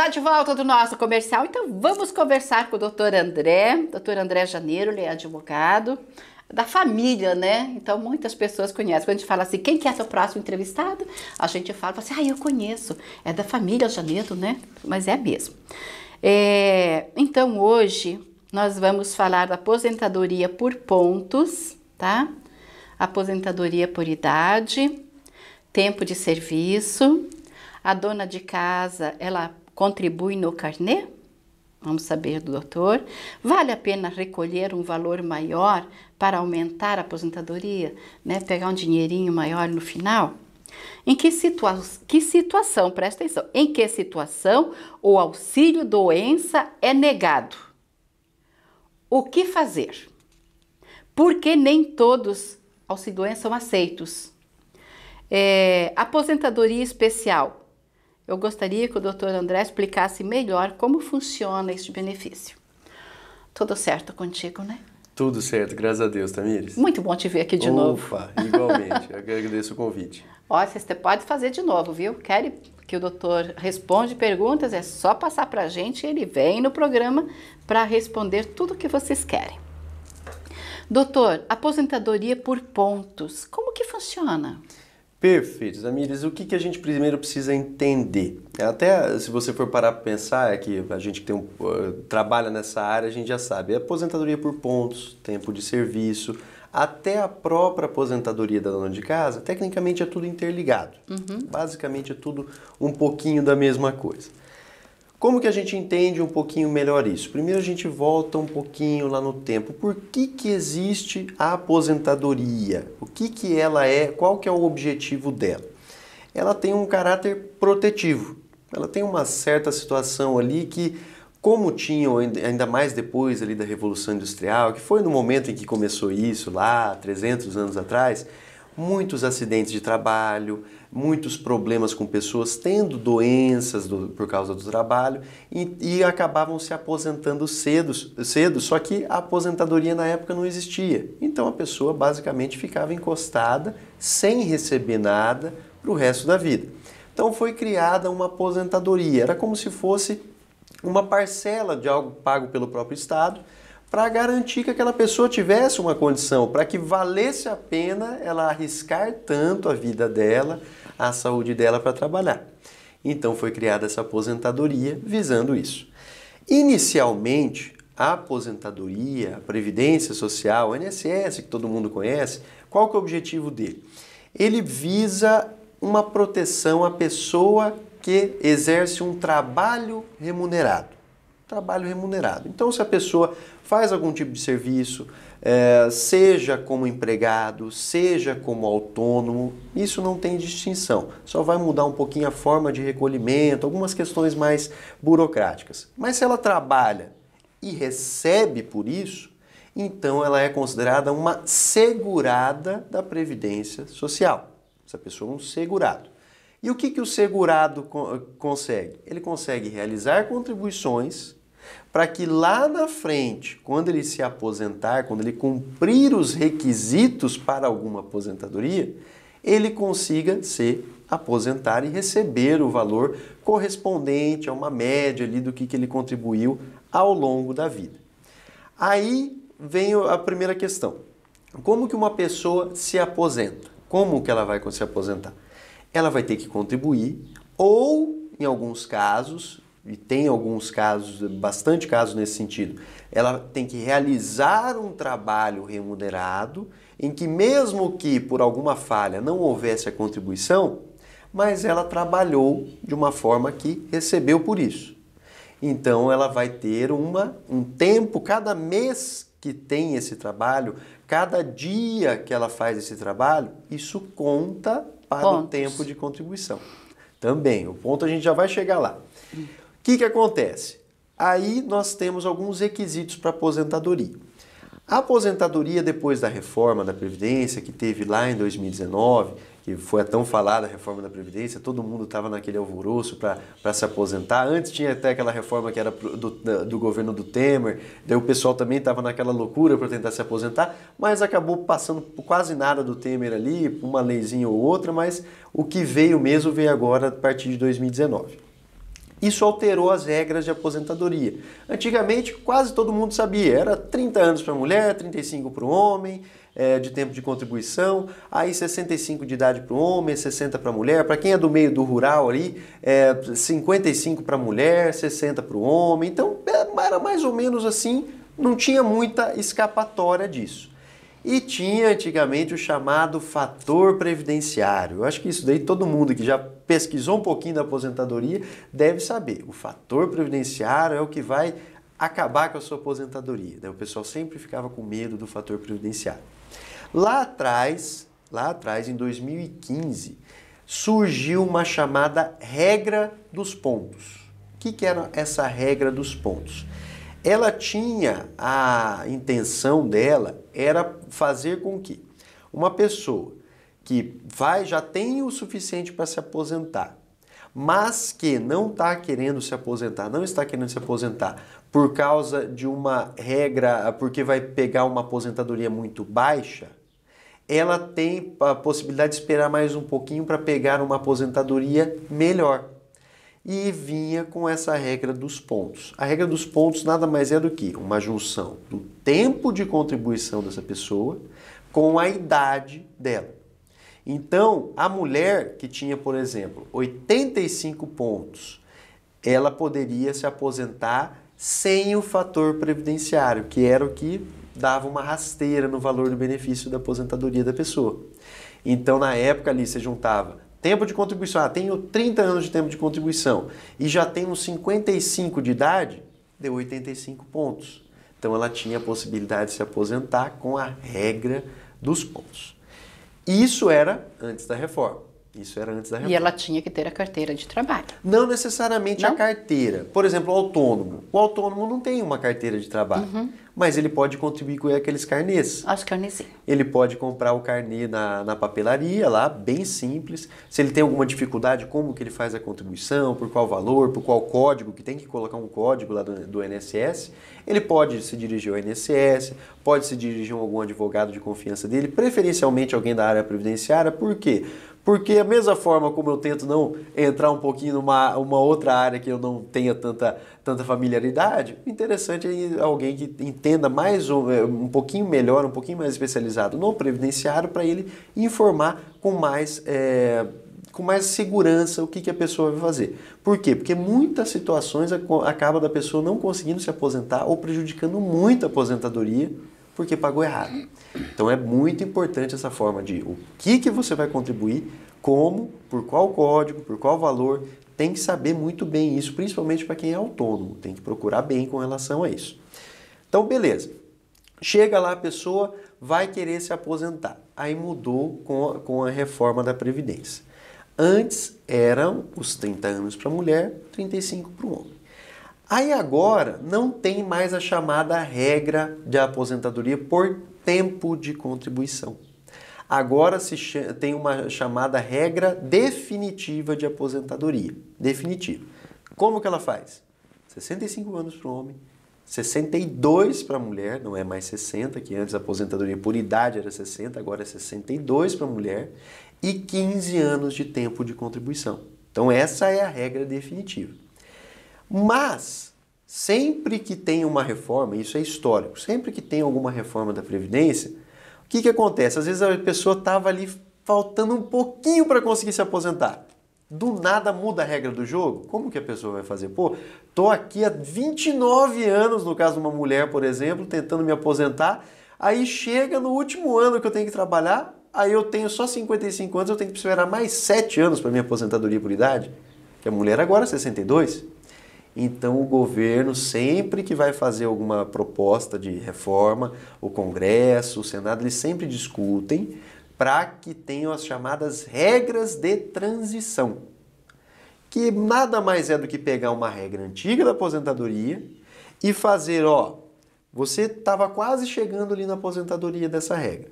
Já de volta do nosso comercial, então vamos conversar com o doutor André. Doutor André Janeiro, ele é advogado da família, né? Então muitas pessoas conhecem. Quando a gente fala assim, quem que é seu próximo entrevistado? A gente fala assim, ah, eu conheço, é da família Janeiro, né? Mas é mesmo. É, então hoje nós vamos falar da aposentadoria por pontos, tá? Aposentadoria por idade, tempo de serviço. A dona de casa, ela contribui no carnê? Vamos saber do doutor. Vale a pena recolher um valor maior para aumentar a aposentadoria, né? Pegar um dinheirinho maior no final? Em que, situa que situação, presta atenção, em que situação o auxílio doença é negado? O que fazer? Porque nem todos auxílio doença são aceitos. É, aposentadoria especial eu gostaria que o Dr. André explicasse melhor como funciona este benefício. Tudo certo contigo, né? Tudo certo, graças a Deus, Tamires. Muito bom te ver aqui de Opa, novo. Ufa, igualmente. Eu agradeço o convite. Ó, você pode fazer de novo, viu? Quer que o doutor responde perguntas, é só passar para a gente e ele vem no programa para responder tudo o que vocês querem. Doutor, aposentadoria por pontos, como que funciona? Perfeito, Tamires. O que, que a gente primeiro precisa entender? Até se você for parar para pensar, é que a gente que tem um, uh, trabalha nessa área, a gente já sabe. É aposentadoria por pontos, tempo de serviço, até a própria aposentadoria da dona de casa, tecnicamente é tudo interligado. Uhum. Basicamente é tudo um pouquinho da mesma coisa. Como que a gente entende um pouquinho melhor isso? Primeiro a gente volta um pouquinho lá no tempo. Por que, que existe a aposentadoria? O que, que ela é? Qual que é o objetivo dela? Ela tem um caráter protetivo. Ela tem uma certa situação ali que, como tinham ainda mais depois ali da Revolução Industrial, que foi no momento em que começou isso lá, 300 anos atrás, muitos acidentes de trabalho, muitos problemas com pessoas tendo doenças do, por causa do trabalho e, e, acabavam se aposentando cedo, cedo, só que a aposentadoria na época não existia. Então a pessoa basicamente ficava encostada, sem receber nada, para o resto da vida. Então foi criada uma aposentadoria, era como se fosse uma parcela de algo pago pelo próprio Estado para garantir que aquela pessoa tivesse uma condição, para que valesse a pena ela arriscar tanto a vida dela, a saúde dela para trabalhar. Então foi criada essa aposentadoria visando isso. Inicialmente, a aposentadoria, a previdência social, o INSS, que todo mundo conhece, qual que é o objetivo dele? Ele visa uma proteção à pessoa que exerce um trabalho remunerado. Trabalho remunerado. Então, se a pessoa faz algum tipo de serviço, é, seja como empregado, seja como autônomo, isso não tem distinção. Só vai mudar um pouquinho a forma de recolhimento, algumas questões mais burocráticas. Mas se ela trabalha e recebe por isso, então ela é considerada uma segurada da Previdência Social. Essa pessoa é um segurado. E o que, que o segurado consegue? Ele consegue realizar contribuições para que lá na frente, quando ele se aposentar, quando ele cumprir os requisitos para alguma aposentadoria, ele consiga se aposentar e receber o valor correspondente a uma média ali do que, que ele contribuiu ao longo da vida. Aí vem a primeira questão. Como que uma pessoa se aposenta? Como que ela vai se aposentar? Ela vai ter que contribuir ou, em alguns casos, e tem alguns casos, bastante casos nesse sentido, ela tem que realizar um trabalho remunerado em que, mesmo que por alguma falha não houvesse a contribuição, mas ela trabalhou de uma forma que recebeu por isso. Então ela vai ter uma, um tempo, cada mês que tem esse trabalho, cada dia que ela faz esse trabalho, isso conta para Pontos. o tempo de contribuição. Também, o ponto a gente já vai chegar lá. O que, que acontece? Aí nós temos alguns requisitos para aposentadoria. A aposentadoria depois da reforma da Previdência, que teve lá em 2019, que foi a tão falada a reforma da Previdência, todo mundo estava naquele alvoroço para se aposentar. Antes tinha até aquela reforma que era do, do governo do Temer, daí o pessoal também estava naquela loucura para tentar se aposentar, mas acabou passando quase nada do Temer ali, uma leizinha ou outra, mas o que veio mesmo veio agora a partir de 2019. Isso alterou as regras de aposentadoria. Antigamente, quase todo mundo sabia, era 30 anos para a mulher, 35 para o homem, é, de tempo de contribuição, aí 65 de idade para o homem, 60 para a mulher, para quem é do meio do rural ali, é, 55 para a mulher, 60 para o homem, então é, era mais ou menos assim, não tinha muita escapatória disso. E tinha antigamente o chamado fator previdenciário. Eu acho que isso daí todo mundo que já pesquisou um pouquinho da aposentadoria deve saber. O fator previdenciário é o que vai acabar com a sua aposentadoria. Né? O pessoal sempre ficava com medo do fator previdenciário. Lá atrás, lá atrás, em 2015, surgiu uma chamada regra dos pontos. O que, que era essa regra dos pontos? Ela tinha a intenção dela era fazer com que uma pessoa que vai já tem o suficiente para se aposentar, mas que não está querendo se aposentar, não está querendo se aposentar por causa de uma regra, porque vai pegar uma aposentadoria muito baixa, ela tem a possibilidade de esperar mais um pouquinho para pegar uma aposentadoria melhor e vinha com essa regra dos pontos. A regra dos pontos nada mais é do que uma junção do tempo de contribuição dessa pessoa com a idade dela. Então, a mulher que tinha, por exemplo, 85 pontos, ela poderia se aposentar sem o fator previdenciário, que era o que dava uma rasteira no valor do benefício da aposentadoria da pessoa. Então, na época ali, você juntava Tempo de contribuição. Ah, tenho 30 anos de tempo de contribuição e já tenho 55 de idade, deu 85 pontos. Então ela tinha a possibilidade de se aposentar com a regra dos pontos. Isso era antes da reforma. Isso era antes da reforma. E ela tinha que ter a carteira de trabalho. Não necessariamente não? a carteira. Por exemplo, o autônomo. O autônomo não tem uma carteira de trabalho, uhum. mas ele pode contribuir com aqueles carnês. Ah, os carnês. Ele pode comprar o carnê na, na papelaria lá, bem simples. Se ele tem alguma dificuldade, como que ele faz a contribuição, por qual valor, por qual código, que tem que colocar um código lá do, do INSS. Ele pode se dirigir ao INSS, pode se dirigir a algum advogado de confiança dele, preferencialmente alguém da área previdenciária. Por quê? Porque porque a mesma forma como eu tento não entrar um pouquinho numa uma outra área que eu não tenha tanta, tanta familiaridade, interessante é alguém que entenda mais um, é, um pouquinho melhor, um pouquinho mais especializado no previdenciário para ele informar com mais é, com mais segurança o que, que a pessoa vai fazer. Por quê? Porque muitas situações acaba da pessoa não conseguindo se aposentar ou prejudicando muito a aposentadoria porque pagou errado. Então é muito importante essa forma de o que, que você vai contribuir, como, por qual código, por qual valor, tem que saber muito bem isso, principalmente para quem é autônomo, tem que procurar bem com relação a isso. Então, beleza. Chega lá a pessoa, vai querer se aposentar. Aí mudou com a, com a reforma da Previdência. Antes eram os 30 anos para a mulher, 35 para o homem. Aí agora não tem mais a chamada regra de aposentadoria por tempo de contribuição. Agora se tem uma chamada regra definitiva de aposentadoria. Definitiva. Como que ela faz? 65 anos para o homem, 62 para a mulher, não é mais 60, que antes a aposentadoria por idade era 60, agora é 62 para a mulher, e 15 anos de tempo de contribuição. Então essa é a regra definitiva. Mas, sempre que tem uma reforma, isso é histórico, sempre que tem alguma reforma da Previdência, o que, que acontece? Às vezes a pessoa estava ali faltando um pouquinho para conseguir se aposentar. Do nada muda a regra do jogo? Como que a pessoa vai fazer? Pô, tô aqui há 29 anos, no caso de uma mulher, por exemplo, tentando me aposentar, aí chega no último ano que eu tenho que trabalhar, aí eu tenho só 55 anos, eu tenho que esperar mais 7 anos para minha aposentadoria por idade. Que a mulher agora é 62. Então, o governo, sempre que vai fazer alguma proposta de reforma, o Congresso, o Senado, eles sempre discutem para que tenham as chamadas regras de transição, que nada mais é do que pegar uma regra antiga da aposentadoria e fazer, ó, você estava quase chegando ali na aposentadoria dessa regra.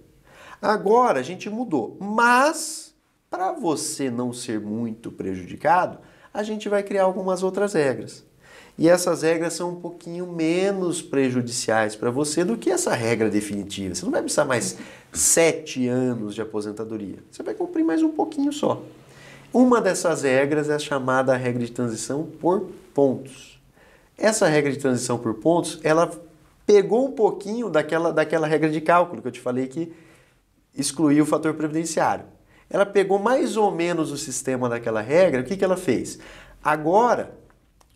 Agora a gente mudou, mas para você não ser muito prejudicado, a gente vai criar algumas outras regras. E essas regras são um pouquinho menos prejudiciais para você do que essa regra definitiva. Você não vai precisar mais sete anos de aposentadoria. Você vai cumprir mais um pouquinho só. Uma dessas regras é a chamada regra de transição por pontos. Essa regra de transição por pontos, ela pegou um pouquinho daquela, daquela regra de cálculo que eu te falei que excluía o fator previdenciário. Ela pegou mais ou menos o sistema daquela regra, o que, que ela fez? Agora,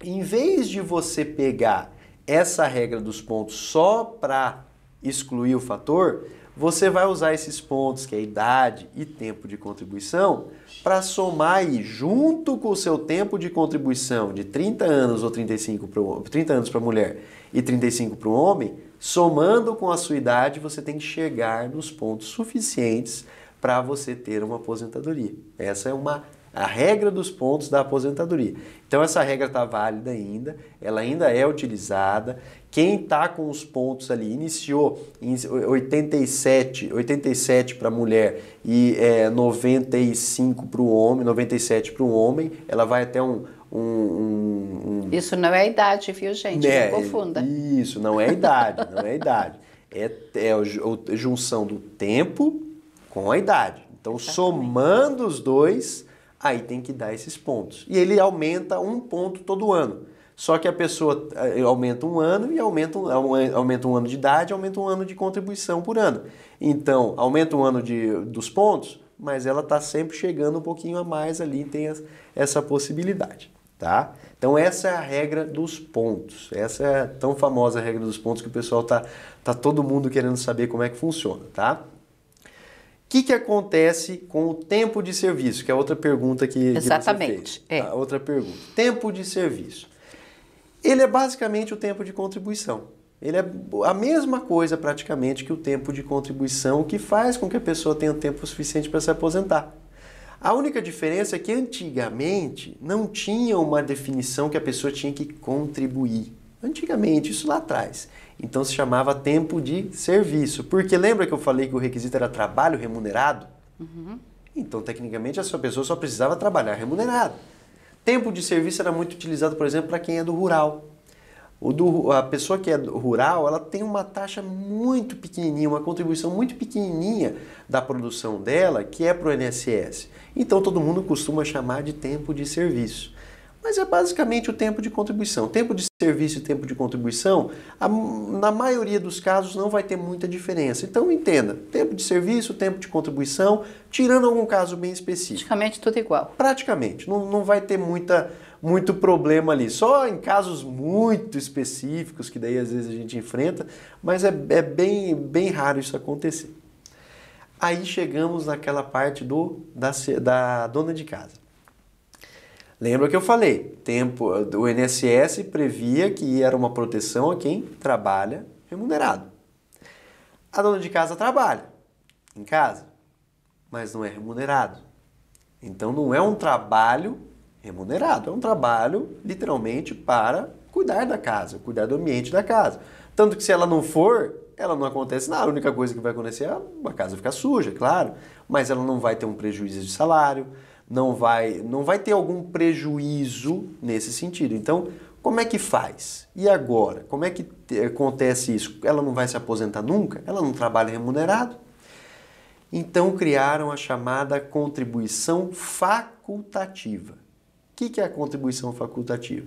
em vez de você pegar essa regra dos pontos só para excluir o fator, você vai usar esses pontos, que é idade e tempo de contribuição, para somar aí, junto com o seu tempo de contribuição de 30 anos ou 35 pro, 30 anos para a mulher e 35 para o homem, somando com a sua idade, você tem que chegar nos pontos suficientes para você ter uma aposentadoria. Essa é uma a regra dos pontos da aposentadoria. Então essa regra está válida ainda, ela ainda é utilizada. Quem está com os pontos ali iniciou em 87, 87 para a mulher e é, 95 para o homem, 97 para o homem, ela vai até um, um, um, um, Isso não é idade, viu, gente? Né? Não confunda. Isso, não é idade, não é idade. É, é a junção do tempo com a idade. Então, Exatamente. somando os dois, aí tem que dar esses pontos. E ele aumenta um ponto todo ano. Só que a pessoa eh, aumenta um ano e aumenta um, eh, aumenta um ano de idade, aumenta um ano de contribuição por ano. Então, aumenta um ano de, dos pontos, mas ela está sempre chegando um pouquinho a mais ali, tem as, essa possibilidade. Tá? Então essa é a regra dos pontos. Essa é a tão famosa regra dos pontos que o pessoal tá, tá todo mundo querendo saber como é que funciona, tá? que, que acontece com o tempo de serviço? Que é outra pergunta que, Exatamente, que fez, tá? é. Ah, outra pergunta. Tempo de serviço. Ele é basicamente o tempo de contribuição. Ele é a mesma coisa praticamente que o tempo de contribuição que faz com que a pessoa tenha tempo suficiente para se aposentar. A única diferença é que antigamente não tinha uma definição que a pessoa tinha que contribuir. Antigamente, isso lá atrás. Então se chamava tempo de serviço. Porque lembra que eu falei que o requisito era trabalho remunerado? Uhum. Então, tecnicamente, essa pessoa só precisava trabalhar remunerado. Tempo de serviço era muito utilizado, por exemplo, para quem é do rural. O do, a pessoa que é rural, ela tem uma taxa muito pequenininha, uma contribuição muito pequenininha da produção dela, que é para o INSS. Então todo mundo costuma chamar de tempo de serviço. Mas é basicamente o tempo de contribuição. Tempo de serviço e tempo de contribuição, a, na maioria dos casos, não vai ter muita diferença. Então, entenda: tempo de serviço, tempo de contribuição, tirando algum caso bem específico. Praticamente tudo é igual. Praticamente. Não, não vai ter muita, muito problema ali. Só em casos muito específicos, que daí às vezes a gente enfrenta, mas é, é bem, bem raro isso acontecer. Aí chegamos naquela parte do, da, da dona de casa. Lembra que eu falei, tempo, o INSS previa que era uma proteção a quem trabalha remunerado. A dona de casa trabalha em casa, mas não é remunerado. Então não é um trabalho remunerado, é um trabalho literalmente para cuidar da casa, cuidar do ambiente da casa. Tanto que se ela não for, ela não acontece nada. A única coisa que vai acontecer é a casa ficar suja, é claro, mas ela não vai ter um prejuízo de salário não vai, não vai ter algum prejuízo nesse sentido. Então, como é que faz? E agora? Como é que acontece isso? Ela não vai se aposentar nunca? Ela não trabalha remunerado? Então criaram a chamada contribuição facultativa. O que é a contribuição facultativa?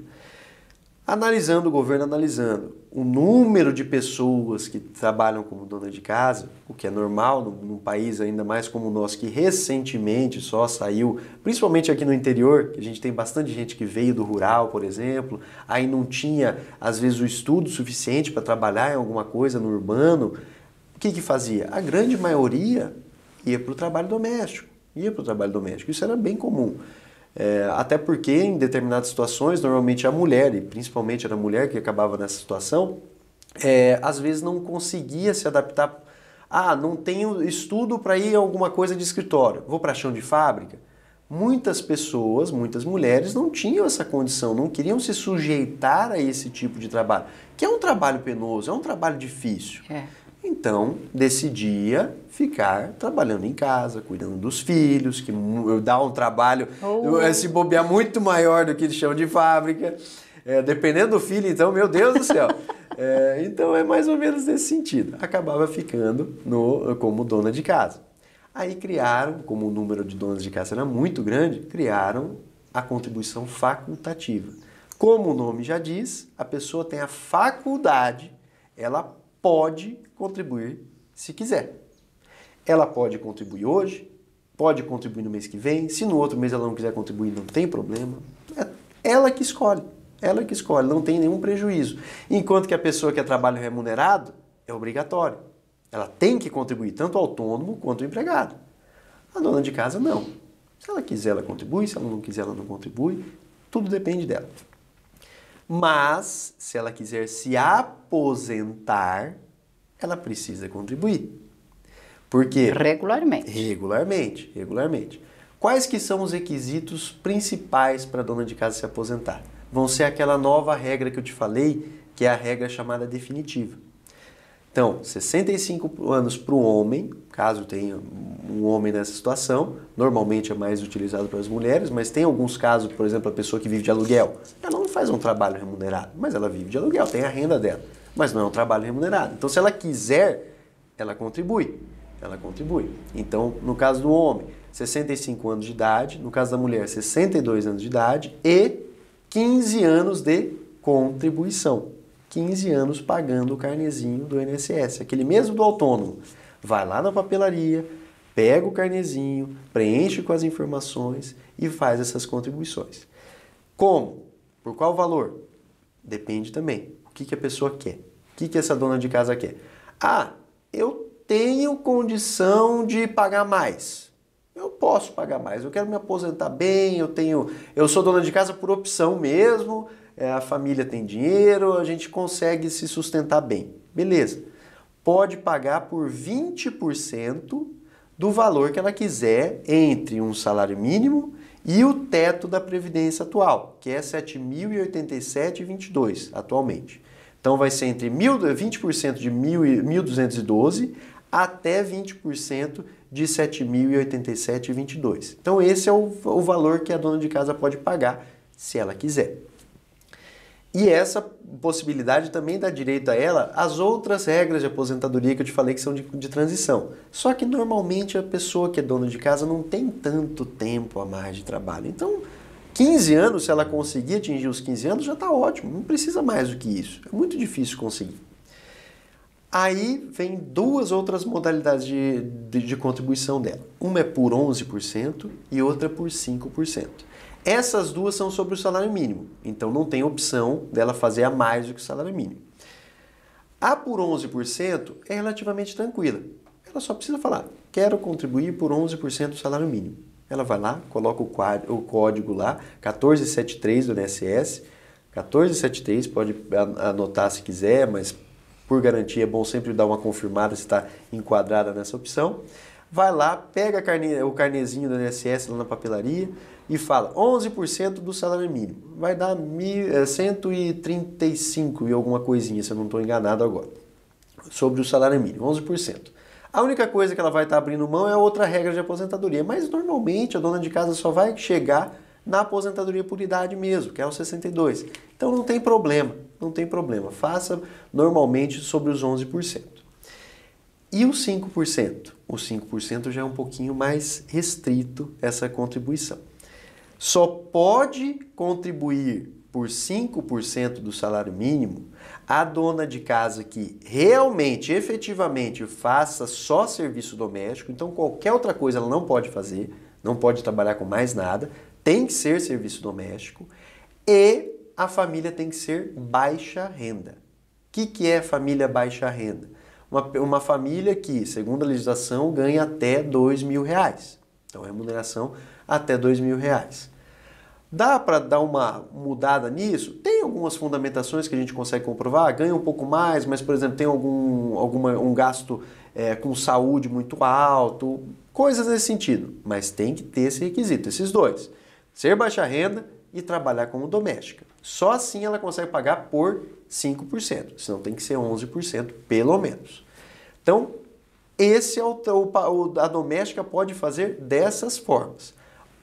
Analisando o governo, analisando o número de pessoas que trabalham como dona de casa, o que é normal num país ainda mais como o nosso, que recentemente só saiu, principalmente aqui no interior, que a gente tem bastante gente que veio do rural, por exemplo, aí não tinha, às vezes, o estudo suficiente para trabalhar em alguma coisa no urbano. O que, que fazia? A grande maioria ia para o trabalho doméstico. Ia para o trabalho doméstico. Isso era bem comum. É, até porque em determinadas situações, normalmente a mulher, e principalmente era a mulher que acabava nessa situação, é, às vezes não conseguia se adaptar. Ah, não tenho estudo para ir a alguma coisa de escritório, vou para chão de fábrica. Muitas pessoas, muitas mulheres não tinham essa condição, não queriam se sujeitar a esse tipo de trabalho, que é um trabalho penoso, é um trabalho difícil. É. Então, decidia ficar trabalhando em casa, cuidando dos filhos, que dá um trabalho, oh. esse bobear é muito maior do que chão de fábrica. É, dependendo do filho, então, meu Deus do céu. É, então, é mais ou menos nesse sentido. Acabava ficando no, como dona de casa. Aí criaram, como o número de donas de casa era muito grande, criaram a contribuição facultativa. Como o nome já diz, a pessoa tem a faculdade, ela pode contribuir se quiser. Ela pode contribuir hoje, pode contribuir no mês que vem, se no outro mês ela não quiser contribuir, não tem problema. É ela que escolhe, ela que escolhe, não tem nenhum prejuízo. Enquanto que a pessoa que é trabalho remunerado é obrigatório. Ela tem que contribuir tanto o autônomo quanto o empregado. A dona de casa não. Se ela quiser, ela contribui, se ela não quiser, ela não contribui. Tudo depende dela. Mas, se ela quiser se aposentar, ela precisa contribuir. Porque regularmente. Regularmente, regularmente. Quais que são os requisitos principais para a dona de casa se aposentar? Vão ser aquela nova regra que eu te falei, que é a regra chamada definitiva. Então, 65 anos para o homem, caso tenha um homem nessa situação, normalmente é mais utilizado para as mulheres, mas tem alguns casos, por exemplo, a pessoa que vive de aluguel, ela não faz um trabalho remunerado, mas ela vive de aluguel, tem a renda dela, mas não é um trabalho remunerado. Então, se ela quiser, ela contribui, ela contribui. Então, no caso do homem, 65 anos de idade, no caso da mulher, 62 anos de idade e 15 anos de contribuição. 15 anos pagando o carnezinho do INSS, aquele mesmo do autônomo. Vai lá na papelaria, pega o carnezinho, preenche com as informações e faz essas contribuições. Como? Por qual valor? Depende também. O que, que a pessoa quer? O que, que essa dona de casa quer? Ah, eu tenho condição de pagar mais. Eu posso pagar mais, eu quero me aposentar bem, eu tenho, eu sou dona de casa por opção mesmo, é, a família tem dinheiro, a gente consegue se sustentar bem. Beleza. Pode pagar por 20% do valor que ela quiser entre um salário mínimo e o teto da previdência atual, que é 7.087,22 atualmente. Então vai ser entre 20% de 1.212 até 20% de 7.087,22. Então esse é o valor que a dona de casa pode pagar se ela quiser. E essa possibilidade também dá direito a ela as outras regras de aposentadoria que eu te falei que são de, de, transição. Só que normalmente a pessoa que é dona de casa não tem tanto tempo a mais de trabalho. Então, 15 anos, se ela conseguir atingir os 15 anos, já está ótimo, não precisa mais do que isso. É muito difícil conseguir. Aí vem duas outras modalidades de, de, de contribuição dela. Uma é por 11% e outra é por 5%. Essas duas são sobre o salário mínimo, então não tem opção dela fazer a mais do que o salário mínimo. A por 11% é relativamente tranquila. Ela só precisa falar, quero contribuir por 11% do salário mínimo. Ela vai lá, coloca o, quadro, o código lá, 1473 do NSS, 1473, pode anotar se quiser, mas por garantia é bom sempre dar uma confirmada se está enquadrada nessa opção. Vai lá, pega carne, o carnezinho do NSS lá na papelaria, e fala 11% do salário mínimo. Vai dar mil, é, 135 e alguma coisinha, se eu não estou enganado agora, sobre o salário mínimo, 11%. A única coisa que ela vai estar tá abrindo mão é outra regra de aposentadoria, mas normalmente a dona de casa só vai chegar na aposentadoria por idade mesmo, que é os 62. Então não tem problema, não tem problema. Faça normalmente sobre os 11%. E os 5%? Os 5% já é um pouquinho mais restrito essa contribuição só pode contribuir por 5% do salário mínimo a dona de casa que realmente, efetivamente faça só serviço doméstico, então qualquer outra coisa ela não pode fazer, não pode trabalhar com mais nada, tem que ser serviço doméstico e a família tem que ser baixa renda. O que, que é família baixa renda? Uma, uma família que, segundo a legislação, ganha até dois mil reais. Então, remuneração até dois mil reais. Dá para dar uma mudada nisso? Tem algumas fundamentações que a gente consegue comprovar, ganha um pouco mais, mas, por exemplo, tem algum alguma, um gasto é, com saúde muito alto, coisas nesse sentido. Mas tem que ter esse requisito, esses dois. Ser baixa renda e trabalhar como doméstica. Só assim ela consegue pagar por 5%, senão tem que ser 11% pelo menos. Então, esse é o, o a doméstica pode fazer dessas formas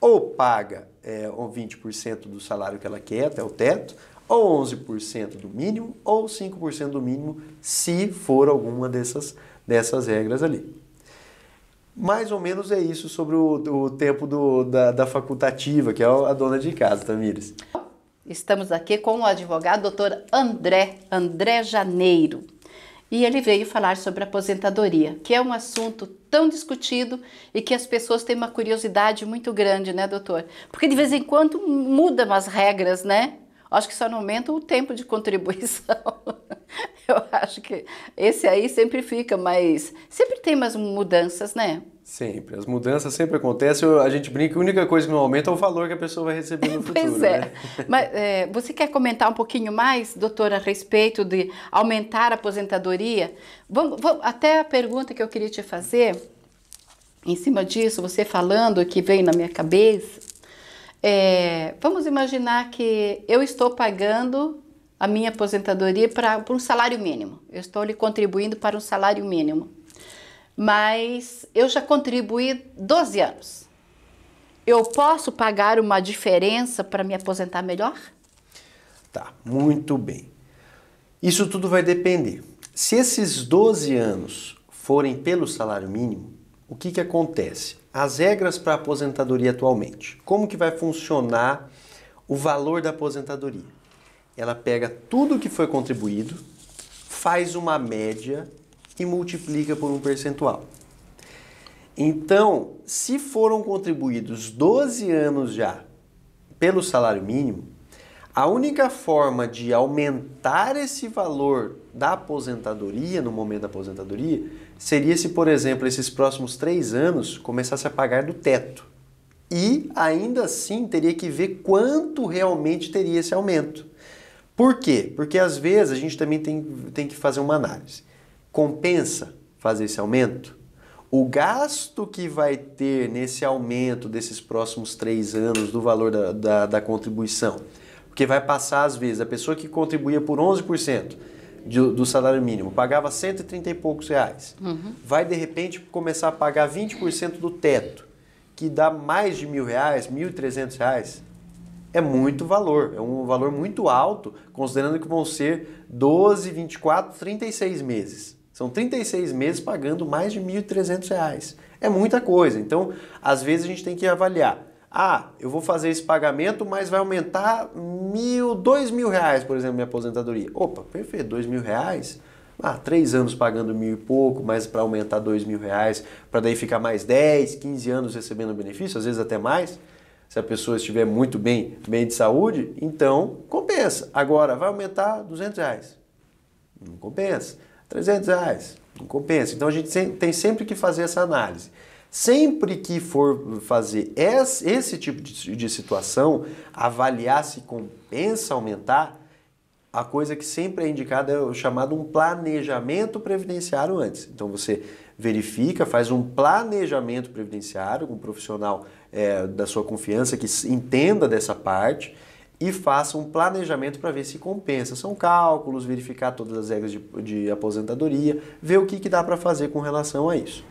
ou paga é, 20% do salário que ela quer, até o teto, ou 11% do mínimo, ou 5% do mínimo, se for alguma dessas, dessas regras ali. Mais ou menos é isso sobre o, o tempo do, da, da, facultativa, que é a dona de casa, Tamires. Estamos aqui com o advogado doutor André, André Janeiro e ele veio falar sobre aposentadoria, que é um assunto tão discutido e que as pessoas têm uma curiosidade muito grande, né, doutor? Porque de vez em quando mudam as regras, né? Acho que só não aumenta o tempo de contribuição. Eu acho que esse aí sempre fica, mas sempre tem umas mudanças, né? Sempre. As mudanças sempre acontecem. A gente brinca, a única coisa que não aumenta é o valor que a pessoa vai receber no futuro. pois é. Né? Mas é, você quer comentar um pouquinho mais, doutora, a respeito de aumentar a aposentadoria? Vamos, vamos, até a pergunta que eu queria te fazer, em cima disso, você falando que veio na minha cabeça. É, vamos imaginar que eu estou pagando a minha aposentadoria para um salário mínimo. Eu estou lhe contribuindo para um salário mínimo mas eu já contribuí 12 anos. Eu posso pagar uma diferença para me aposentar melhor? Tá, muito bem. Isso tudo vai depender. Se esses 12 anos forem pelo salário mínimo, o que, que acontece? As regras para a aposentadoria atualmente. Como que vai funcionar o valor da aposentadoria? Ela pega tudo que foi contribuído, faz uma média e multiplica por um percentual. Então, se foram contribuídos 12 anos já pelo salário mínimo, a única forma de aumentar esse valor da aposentadoria, no momento da aposentadoria, seria se, por exemplo, esses próximos três anos começasse a pagar do teto. E ainda assim teria que ver quanto realmente teria esse aumento. Por quê? Porque às vezes a gente também tem, tem que fazer uma análise compensa fazer esse aumento? O gasto que vai ter nesse aumento desses próximos três anos do valor da, da, da contribuição, porque vai passar às vezes, a pessoa que contribuía por 11%, do, salário mínimo, pagava 130 e poucos reais, uhum. vai de repente começar a pagar 20% do teto, que dá mais de mil reais, mil trezentos reais, é muito valor, é um valor muito alto, considerando que vão ser 12, 24, 36 meses. São 36 meses pagando mais de R$ 1.300. É muita coisa. Então, às vezes a gente tem que avaliar. Ah, eu vou fazer esse pagamento, mas vai aumentar mil, dois mil reais, por exemplo, minha aposentadoria. Opa, perfeito, dois mil reais. Ah, três anos pagando mil e pouco, mas para aumentar dois mil reais, para daí ficar mais 10, 15 anos recebendo benefício, às vezes até mais. Se a pessoa estiver muito bem, bem de saúde, então compensa. Agora, vai aumentar 200 reais. Não compensa. 300 reais, não compensa. Então a gente tem sempre que fazer essa análise. Sempre que for fazer esse tipo de situação, avaliar se compensa aumentar, a coisa que sempre é indicada é o chamado um planejamento previdenciário antes. Então você verifica, faz um planejamento previdenciário com um profissional é, da sua confiança que entenda dessa parte e faça um planejamento para ver se compensa. São cálculos, verificar todas as regras de, de aposentadoria, ver o que, que dá para fazer com relação a isso.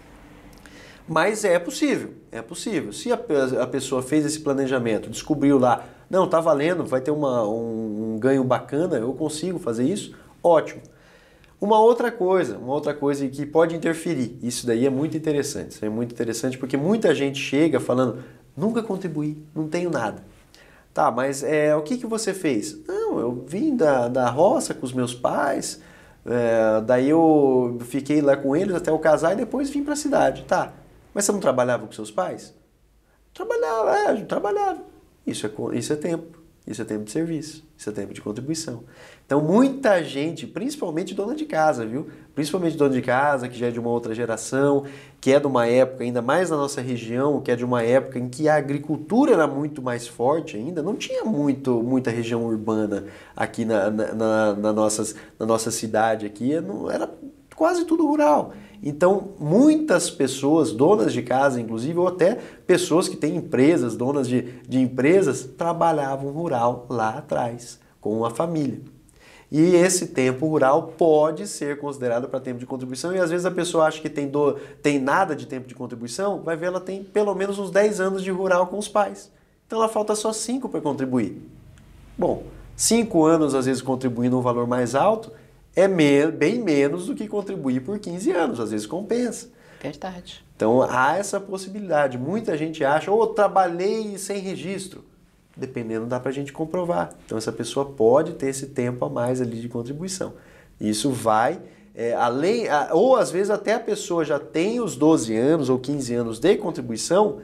Mas é possível, é possível. Se a, a pessoa fez esse planejamento, descobriu lá, não, tá valendo, vai ter uma, um, um ganho bacana, eu consigo fazer isso, ótimo. Uma outra coisa, uma outra coisa que pode interferir, isso daí é muito interessante, isso é muito interessante porque muita gente chega falando, nunca contribuí, não tenho nada. Tá, mas é, o que, que você fez? Não, eu vim da, da roça com os meus pais, é, daí eu fiquei lá com eles até eu casar e depois vim para a cidade. Tá, mas você não trabalhava com seus pais? Trabalhava, é, trabalhava. Isso é, isso é tempo. Isso é tempo de serviço, isso é tempo de contribuição. Então, muita gente, principalmente dona de casa, viu? Principalmente dona de casa, que já é de uma outra geração, que é de uma época, ainda mais na nossa região, que é de uma época em que a agricultura era muito mais forte ainda, não tinha muito, muita região urbana aqui na, na, na, na nossas, na nossa cidade, aqui, é, não, era quase tudo rural. Então, muitas pessoas, donas de casa, inclusive, ou até pessoas que têm empresas, donas de, de empresas, trabalhavam rural lá atrás, com a família. E esse tempo rural pode ser considerado para tempo de contribuição, e às vezes a pessoa acha que tem, do, tem nada de tempo de contribuição, vai ver ela tem pelo menos uns 10 anos de rural com os pais. Então ela falta só 5 para contribuir. Bom, 5 anos às vezes contribuindo um valor mais alto, é me bem menos do que contribuir por 15 anos, às vezes compensa. Verdade. Então há essa possibilidade. Muita gente acha, ou oh, trabalhei sem registro. Dependendo, dá para a gente comprovar. Então essa pessoa pode ter esse tempo a mais ali de contribuição. Isso vai é, além, ou às vezes até a pessoa já tem os 12 anos ou 15 anos de contribuição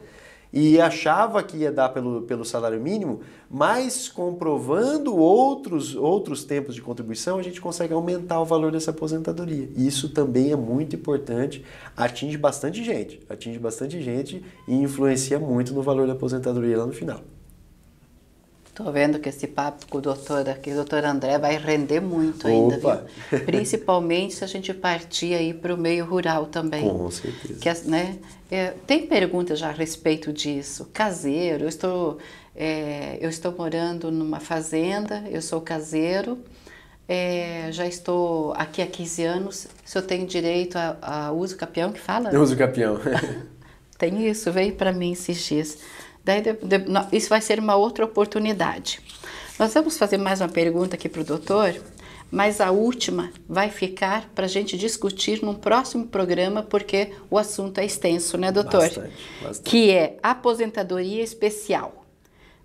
e achava que ia dar pelo, pelo salário mínimo, mas comprovando outros, outros tempos de contribuição, a gente consegue aumentar o valor dessa aposentadoria. Isso também é muito importante, atinge bastante gente, atinge bastante gente e influencia muito no valor da aposentadoria lá no final. Estou vendo que esse papo com o doutor aqui, o doutor André, vai render muito Opa. ainda, viu? Principalmente se a gente partir aí para o meio rural também. Com certeza. Que, né, é, tem perguntas já a respeito disso. Caseiro, eu estou, é, eu estou morando numa fazenda, eu sou caseiro, é, já estou aqui há 15 anos, se eu tenho direito a, a uso capião, que fala? Eu uso capião. tem isso, veio para mim esses dias. Daí, de, de, isso vai ser uma outra oportunidade. Nós vamos fazer mais uma pergunta aqui para o doutor, mas a última vai ficar para a gente discutir num próximo programa, porque o assunto é extenso, né, doutor? Bastante, bastante. Que é aposentadoria especial.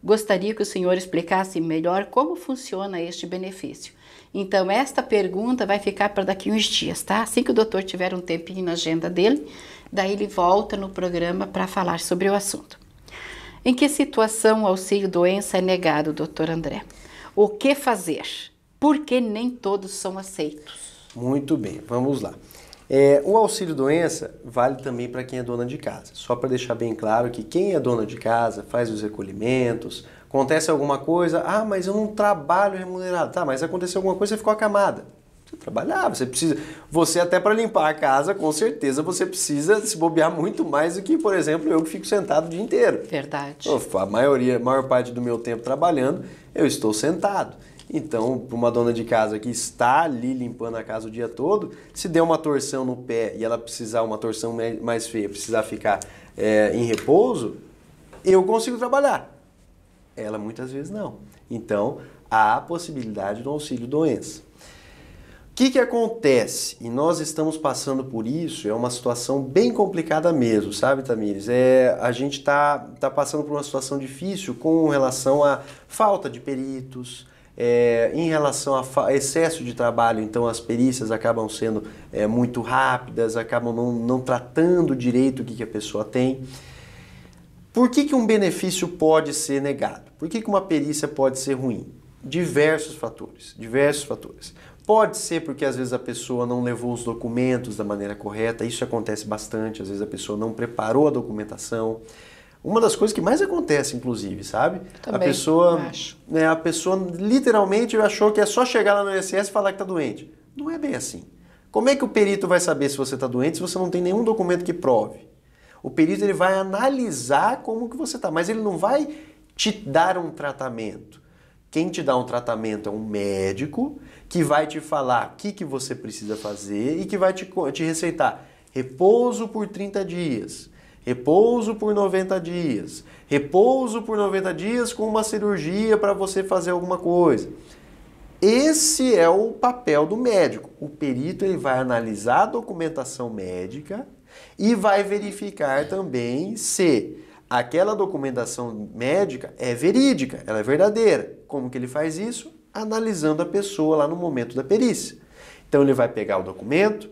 Gostaria que o senhor explicasse melhor como funciona este benefício. Então, esta pergunta vai ficar para daqui uns dias, tá? Assim que o doutor tiver um tempinho na agenda dele, daí ele volta no programa para falar sobre o assunto. Em que situação o auxílio-doença é negado, doutor André? O que fazer? Porque nem todos são aceitos. Muito bem, vamos lá. É, o auxílio-doença vale também para quem é dona de casa. Só para deixar bem claro que quem é dona de casa faz os recolhimentos, acontece alguma coisa, ah, mas eu não trabalho remunerado. Tá, mas aconteceu alguma coisa, e ficou acamada. Você trabalhar, você precisa. Você, até para limpar a casa, com certeza você precisa se bobear muito mais do que, por exemplo, eu que fico sentado o dia inteiro. Verdade. a maioria, a maior parte do meu tempo trabalhando, eu estou sentado. Então, para uma dona de casa que está ali limpando a casa o dia todo, se der uma torção no pé e ela precisar uma torção mais feia, precisar ficar é, em repouso, eu consigo trabalhar. Ela muitas vezes não. Então, há a possibilidade do auxílio doença que, que acontece? E nós estamos passando por isso, é uma situação bem complicada mesmo, sabe, Tamires? É, a gente está tá passando por uma situação difícil com relação à falta de peritos, é, em relação a excesso de trabalho, então as perícias acabam sendo é, muito rápidas, acabam não, não tratando direito o que, que a pessoa tem. Por que, que um benefício pode ser negado? Por que, que uma perícia pode ser ruim? Diversos fatores, diversos fatores. Pode ser porque às vezes a pessoa não levou os documentos da maneira correta, isso acontece bastante, às vezes a pessoa não preparou a documentação. Uma das coisas que mais acontece, inclusive, sabe? Também, a pessoa, acho. Né, a pessoa literalmente achou que é só chegar lá no INSS e falar que está doente. Não é bem assim. Como é que o perito vai saber se você está doente se você não tem nenhum documento que prove? O perito ele vai analisar como que você está, mas ele não vai te dar um tratamento. Quem te dá um tratamento é um médico que vai te falar o que, que você precisa fazer e que vai te, te receitar repouso por 30 dias, repouso por 90 dias, repouso por 90 dias com uma cirurgia para você fazer alguma coisa. Esse é o papel do médico. O perito ele vai analisar a documentação médica e vai verificar também se aquela documentação médica é verídica, ela é verdadeira. Como que ele faz isso? Analisando a pessoa lá no momento da perícia. Então ele vai pegar o documento,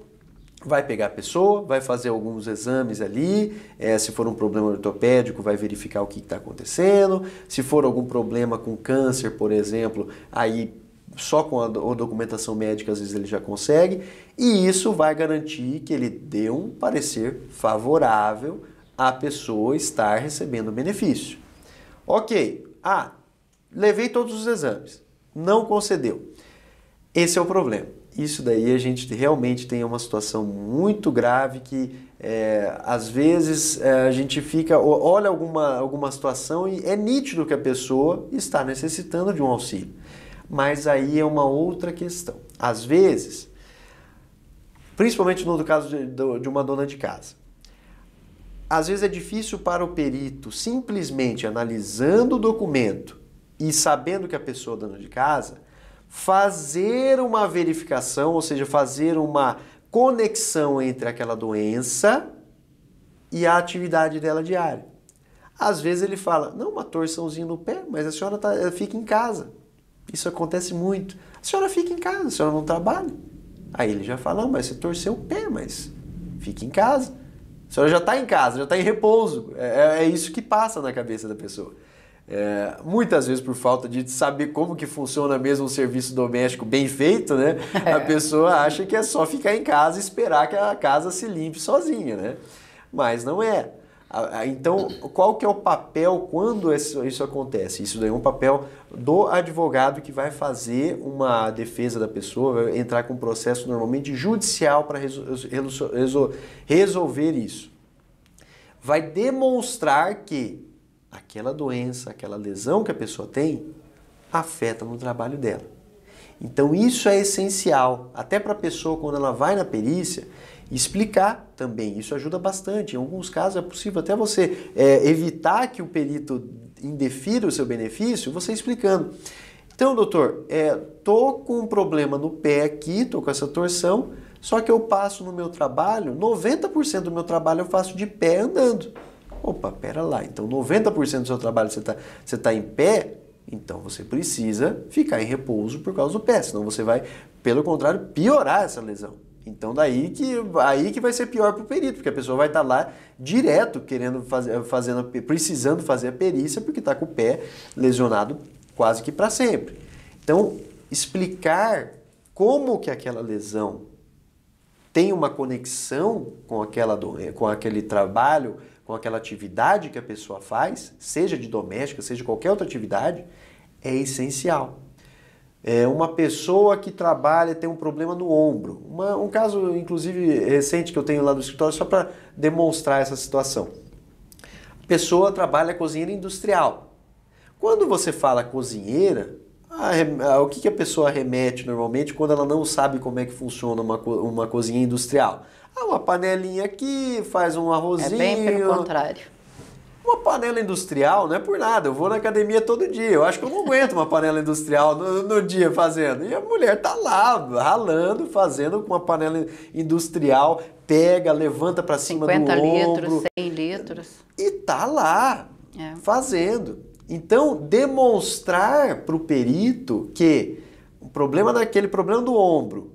vai pegar a pessoa, vai fazer alguns exames ali, é, se for um problema ortopédico, vai verificar o que está acontecendo, se for algum problema com câncer, por exemplo, aí só com a, documentação médica às vezes ele já consegue, e isso vai garantir que ele dê um parecer favorável à pessoa estar recebendo benefício. Ok, ah, Levei todos os exames, não concedeu. Esse é o problema. Isso daí a gente realmente tem uma situação muito grave que é, às vezes é, a gente fica, olha alguma, alguma situação e é nítido que a pessoa está necessitando de um auxílio. Mas aí é uma outra questão. Às vezes, principalmente no caso de, de uma dona de casa, às vezes é difícil para o perito simplesmente analisando o documento e sabendo que a pessoa é dona de casa, fazer uma verificação, ou seja, fazer uma conexão entre aquela doença e a atividade dela diária. Às vezes ele fala, não, uma torçãozinha no pé, mas a senhora tá, eh, fica em casa. Isso acontece muito. A senhora fica em casa, a senhora não trabalha. Aí ele já fala, não, mas você torceu o pé, mas fica em casa. A senhora já está em casa, já está em repouso. É, é, é isso que passa na cabeça da pessoa. É, muitas vezes por falta de saber como que funciona mesmo um serviço doméstico bem feito, né? É. A pessoa acha que é só ficar em casa e esperar que a casa se limpe sozinha, né? Mas não é. Então, qual que é o papel quando isso acontece? Isso daí é um papel do advogado que vai fazer uma defesa da pessoa, vai entrar com um processo normalmente judicial para resolver isso. Vai demonstrar que aquela doença, aquela lesão que a pessoa tem, afeta no trabalho dela. Então isso é essencial, até para a pessoa quando ela vai na perícia, explicar também. Isso ajuda bastante. Em alguns casos é possível até você é, evitar que o perito indefira o seu benefício, você explicando. Então, doutor, é, tô com um problema no pé aqui, tô com essa torção, só que eu passo no meu trabalho, 90% do meu trabalho eu faço de pé andando. Opa, pera lá. Então 90% do seu trabalho você está você tá em pé, então você precisa ficar em repouso por causa do pé, senão você vai, pelo contrário, piorar essa lesão. Então daí que aí que vai ser pior para o perito, porque a pessoa vai estar tá lá direto querendo fazer, fazendo, precisando fazer a perícia porque está com o pé lesionado quase que para sempre. Então explicar como que aquela lesão tem uma conexão com aquela com aquele trabalho com aquela atividade que a pessoa faz, seja de doméstica, seja de qualquer outra atividade, é essencial. É uma pessoa que trabalha tem um problema no ombro. Uma, um caso, inclusive, recente que eu tenho lá do escritório, só para demonstrar essa situação. A pessoa trabalha cozinheira industrial. Quando você fala cozinheira, a, a, ah, o que, que, a pessoa remete normalmente quando ela não sabe como é que funciona uma, co, uma cozinha industrial? Ah, uma panelinha aqui, faz um arrozinho. É bem pelo contrário. Uma panela industrial não é por nada. Eu vou na academia todo dia. Eu acho que eu não aguento uma panela industrial no, no dia fazendo. E a mulher tá lá, ralando, fazendo com uma panela industrial, pega, levanta para cima do litros, ombro. 50 litros, 100 litros. E tá lá, é. fazendo. Então, demonstrar para o perito que o problema daquele problema do ombro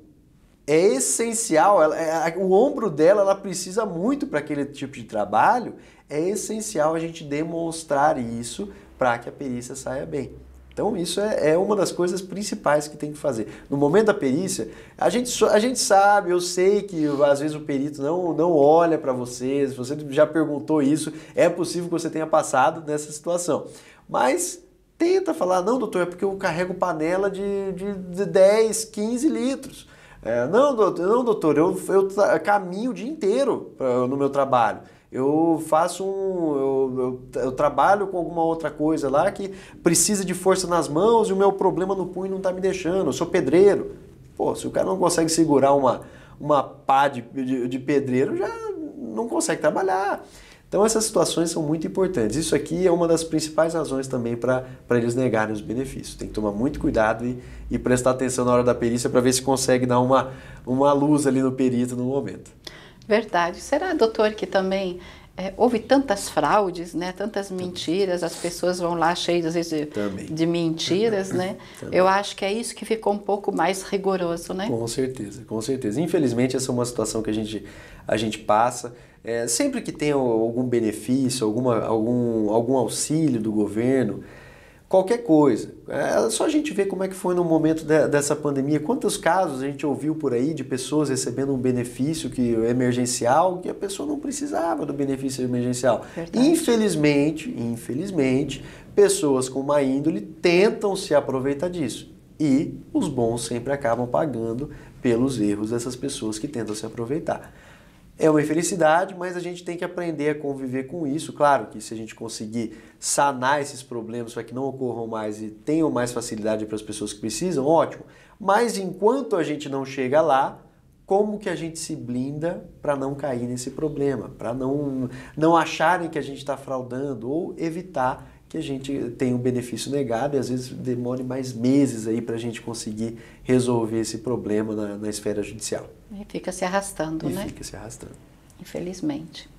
é essencial, ela, é, o ombro dela ela precisa muito para aquele tipo de trabalho, é essencial a gente demonstrar isso para que a perícia saia bem. Então isso é, é, uma das coisas principais que tem que fazer. No momento da perícia, a gente, a gente sabe, eu sei que às vezes o perito não, não olha para você, se você já perguntou isso, é possível que você tenha passado nessa situação. Mas tenta falar, não, doutor, é porque eu carrego panela de, de, de 10, 15 litros. É, não, doutor, não, doutor eu, eu caminho o dia inteiro no meu trabalho. Eu faço um. Eu, eu, eu, trabalho com alguma outra coisa lá que precisa de força nas mãos e o meu problema no punho não está me deixando. Eu sou pedreiro. Pô, se o cara não consegue segurar uma, uma pá de, de, de pedreiro, já não consegue trabalhar. Então essas situações são muito importantes. Isso aqui é uma das principais razões também para eles negarem os benefícios. Tem que tomar muito cuidado e, e prestar atenção na hora da perícia para ver se consegue dar uma, uma luz ali no perito no momento. Verdade. Será, doutor, que também é, houve tantas fraudes, né? Tantas mentiras, as pessoas vão lá cheias às vezes de, de mentiras, né? Eu acho que é isso que ficou um pouco mais rigoroso, né? Com certeza, com certeza. Infelizmente essa é uma situação que a gente a gente passa. É, sempre que tem algum benefício, alguma, algum, algum auxílio do governo, qualquer coisa. É só a gente ver como é que foi no momento de, dessa pandemia, quantos casos a gente ouviu por aí de pessoas recebendo um benefício que é emergencial que a pessoa não precisava do benefício emergencial. Verdade. Infelizmente, infelizmente, pessoas com má índole tentam se aproveitar disso. E os bons sempre acabam pagando pelos erros dessas pessoas que tentam se aproveitar. É uma infelicidade, mas a gente tem que aprender a conviver com isso. Claro que se a gente conseguir sanar esses problemas para que não ocorram mais e tenham mais facilidade para as pessoas que precisam, ótimo. Mas enquanto a gente não chega lá, como que a gente se blinda para não cair nesse problema, para não, não acharem que a gente está fraudando ou evitar que a gente tem um benefício negado e às vezes demore mais meses aí para a gente conseguir resolver esse problema na, na esfera judicial. E fica se arrastando, e né? Fica se arrastando. Infelizmente.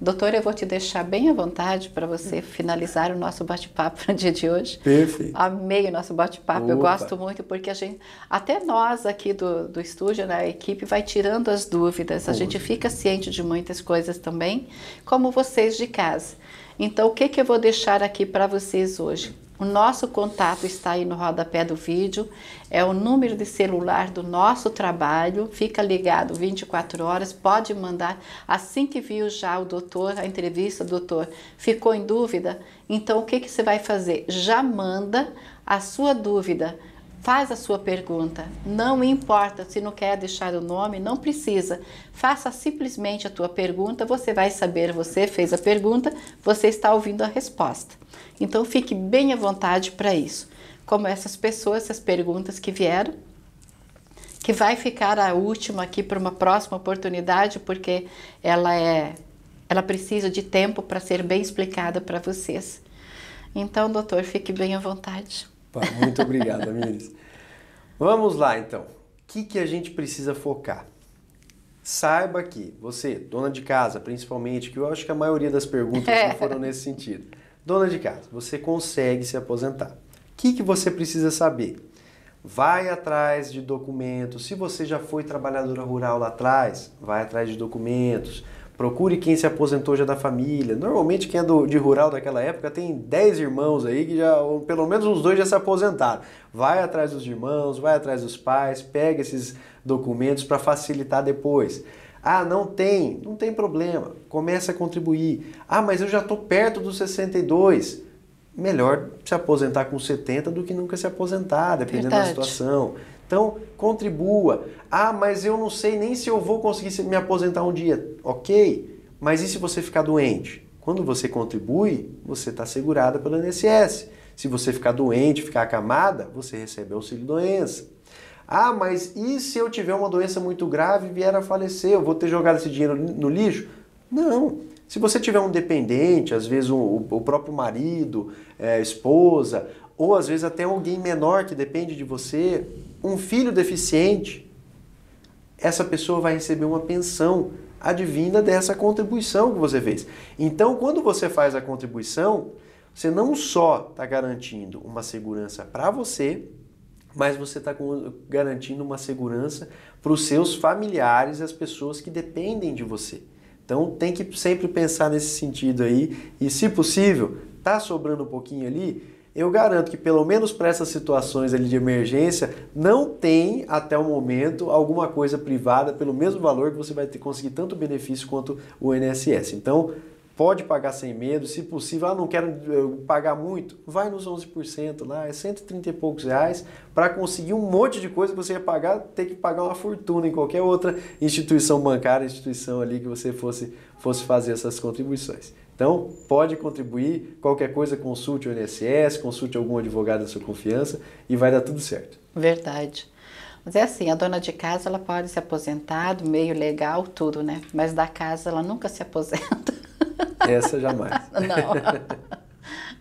Doutora, eu vou te deixar bem à vontade para você finalizar o nosso bate-papo no dia de hoje. Perfeito. Amei o nosso bate-papo. Eu gosto muito porque a gente, até nós aqui do, do estúdio, né, a equipe, vai tirando as dúvidas. A gente fica ciente de muitas coisas também, como vocês de casa. Então, o que, que eu vou deixar aqui para vocês hoje? O nosso contato está aí no rodapé do vídeo, é o número de celular do nosso trabalho, fica ligado 24 horas, pode mandar. Assim que viu já o doutor, a entrevista, doutor, ficou em dúvida? Então o que, que você vai fazer? Já manda a sua dúvida Faz a sua pergunta. Não importa se não quer deixar o nome, não precisa. Faça simplesmente a tua pergunta, você vai saber, você fez a pergunta, você está ouvindo a resposta. Então fique bem à vontade para isso. Como essas pessoas, essas perguntas que vieram, que vai ficar a última aqui para uma próxima oportunidade, porque ela é ela precisa de tempo para ser bem explicada para vocês. Então, doutor, fique bem à vontade. Opa, muito obrigado, Amires. Vamos lá, então. O que, que a gente precisa focar? Saiba que você, dona de casa, principalmente, que eu acho que a maioria das perguntas não foram nesse sentido. Dona de casa, você consegue se aposentar. O que, que você precisa saber? Vai atrás de documentos. Se você já foi trabalhadora rural lá atrás, vai atrás de documentos. Procure quem se aposentou já da família. Normalmente quem é do, de rural daquela época tem 10 irmãos aí que já, pelo menos uns dois já se aposentaram. Vai atrás dos irmãos, vai atrás dos pais, pega esses documentos para facilitar depois. Ah, não tem, não tem problema. Começa a contribuir. Ah, mas eu já estou perto dos 62. Melhor se aposentar com 70 do que nunca se aposentar, dependendo Verdade. da situação. Então, contribua. Ah, mas eu não sei nem se eu vou conseguir me aposentar um dia. Ok, mas e se você ficar doente? Quando você contribui, você está segurada pelo INSS. Se você ficar doente, ficar acamada, você recebe auxílio-doença. Ah, mas e se eu tiver uma doença muito grave e vier a falecer? Eu vou ter jogado esse dinheiro no lixo? Não. Se você tiver um dependente, às vezes um, o próprio marido, é, esposa, ou às vezes até alguém menor que depende de você, um filho deficiente, essa pessoa vai receber uma pensão advinda dessa contribuição que você fez. Então, quando você faz a contribuição, você não só está garantindo uma segurança para você, mas você está garantindo uma segurança para os seus familiares, e as pessoas que dependem de você. Então tem que sempre pensar nesse sentido aí e, se possível, tá sobrando um pouquinho ali, eu garanto que pelo menos para essas situações ali de emergência, não tem até o momento alguma coisa privada pelo mesmo valor que você vai ter, conseguir tanto benefício quanto o INSS. Então, pode pagar sem medo, se possível, ah, não quero eh, pagar muito, vai nos 11% lá, é 130 e poucos reais, para conseguir um monte de coisa que você ia pagar, ter que pagar uma fortuna em qualquer outra instituição bancária, instituição ali que você fosse, fosse fazer essas contribuições. Então, pode contribuir, qualquer coisa consulte o INSS, consulte algum advogado da sua confiança e vai dar tudo certo. Verdade. Mas é assim, a dona de casa ela pode se aposentar do meio legal, tudo, né? Mas da casa ela nunca se aposenta. Essa jamais. Não.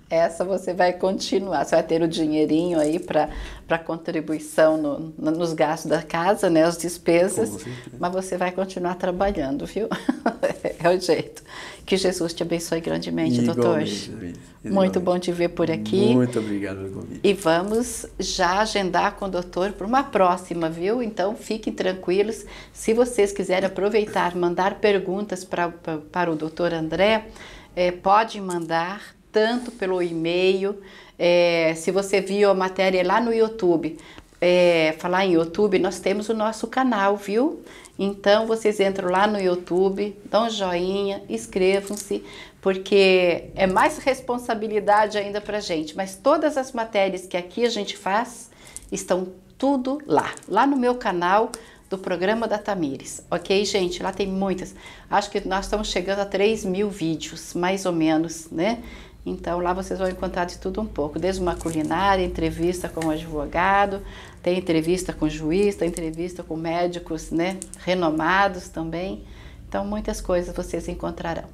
Essa você vai continuar, você vai ter o dinheirinho aí para contribuição no, no, nos gastos da casa, né, as despesas, mas você vai continuar trabalhando, viu? é o jeito. Que Jesus te abençoe grandemente, Igualmente, doutor. Muito bom te ver por aqui. Muito obrigado pelo convite. E vamos já agendar com o doutor para uma próxima, viu? Então fiquem tranquilos. Se vocês quiserem aproveitar, mandar perguntas pra, pra para o doutor André, é, pode mandar tanto pelo e-mail. É, se você viu a matéria lá no YouTube, é, falar em YouTube, nós temos o nosso canal, viu? Então vocês entram lá no YouTube, dão um joinha, inscrevam-se, porque é mais responsabilidade ainda pra gente. Mas todas as matérias que aqui a gente faz estão tudo lá, lá no meu canal do programa da Tamires, ok, gente? Lá tem muitas. Acho que nós estamos chegando a 3 mil vídeos, mais ou menos, né? Então lá vocês vão encontrar de tudo um pouco, desde uma culinária, entrevista com um advogado, tem entrevista com juiz, tem entrevista com médicos, né, renomados também. Então muitas coisas vocês encontrarão.